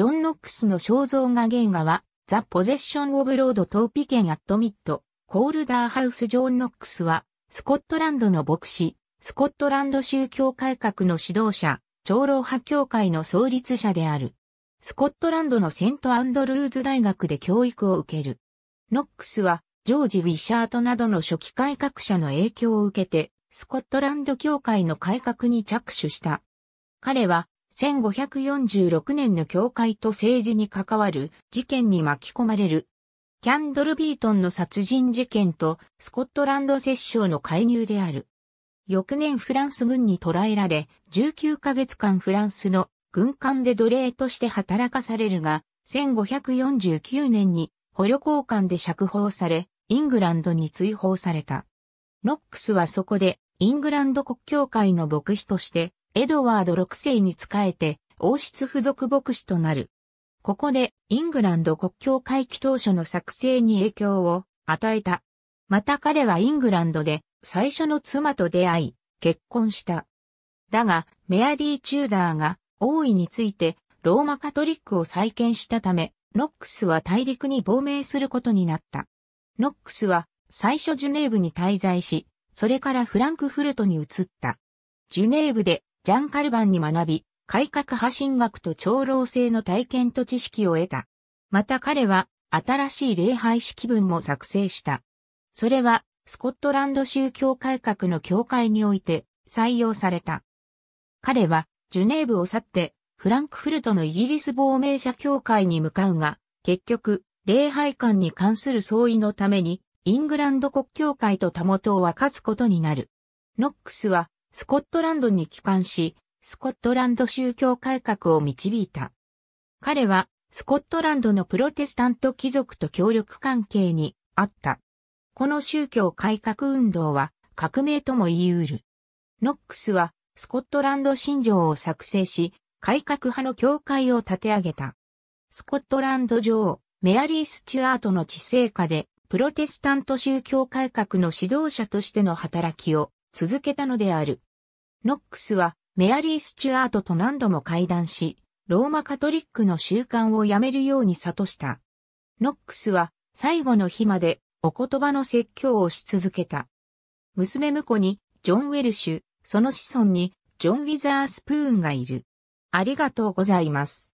ジョン・ノックスの肖像画原画は、ザ・ポゼッション・オブ・ロード・トーピケン・アット・ミッド、コールダーハウス・ジョン・ノックスは、スコットランドの牧師、スコットランド宗教改革の指導者、長老派教会の創立者である。スコットランドのセント・アンドルーズ大学で教育を受ける。ノックスは、ジョージ・ウィシャートなどの初期改革者の影響を受けて、スコットランド教会の改革に着手した。彼は、1546年の教会と政治に関わる事件に巻き込まれる。キャンドルビートンの殺人事件とスコットランド摂政の介入である。翌年フランス軍に捕らえられ、19ヶ月間フランスの軍艦で奴隷として働かされるが、1549年に捕虜交換で釈放され、イングランドに追放された。ノックスはそこでイングランド国教会の牧師としてエドワード6世に仕えて、王室付属牧師となる。ここで、イングランド国境回帰当初の作成に影響を与えた。また彼はイングランドで最初の妻と出会い、結婚した。だが、メアリー・チューダーが王位についてローマカトリックを再建したため、ノックスは大陸に亡命することになった。ノックスは最初ジュネーブに滞在し、それからフランクフルトに移った。ジュネーブでジャンカルバンに学び、改革派進学と長老制の体験と知識を得た。また彼は、新しい礼拝式文も作成した。それは、スコットランド宗教改革の教会において採用された。彼は、ジュネーブを去って、フランクフルトのイギリス亡命者協会に向かうが、結局、礼拝館に関する相違のために、イングランド国教会と他元を分かつことになる。ノックスは、スコットランドに帰還し、スコットランド宗教改革を導いた。彼は、スコットランドのプロテスタント貴族と協力関係にあった。この宗教改革運動は革命とも言い得る。ノックスはスコットランド信条を作成し、改革派の教会を立て上げた。スコットランド女王、メアリー・スチュアートの治世下で、プロテスタント宗教改革の指導者としての働きを続けたのである。ノックスはメアリー・スチュアートと何度も会談し、ローマカトリックの習慣をやめるように諭した。ノックスは最後の日までお言葉の説教をし続けた。娘婿にジョン・ウェルシュ、その子孫にジョン・ウィザースプーンがいる。ありがとうございます。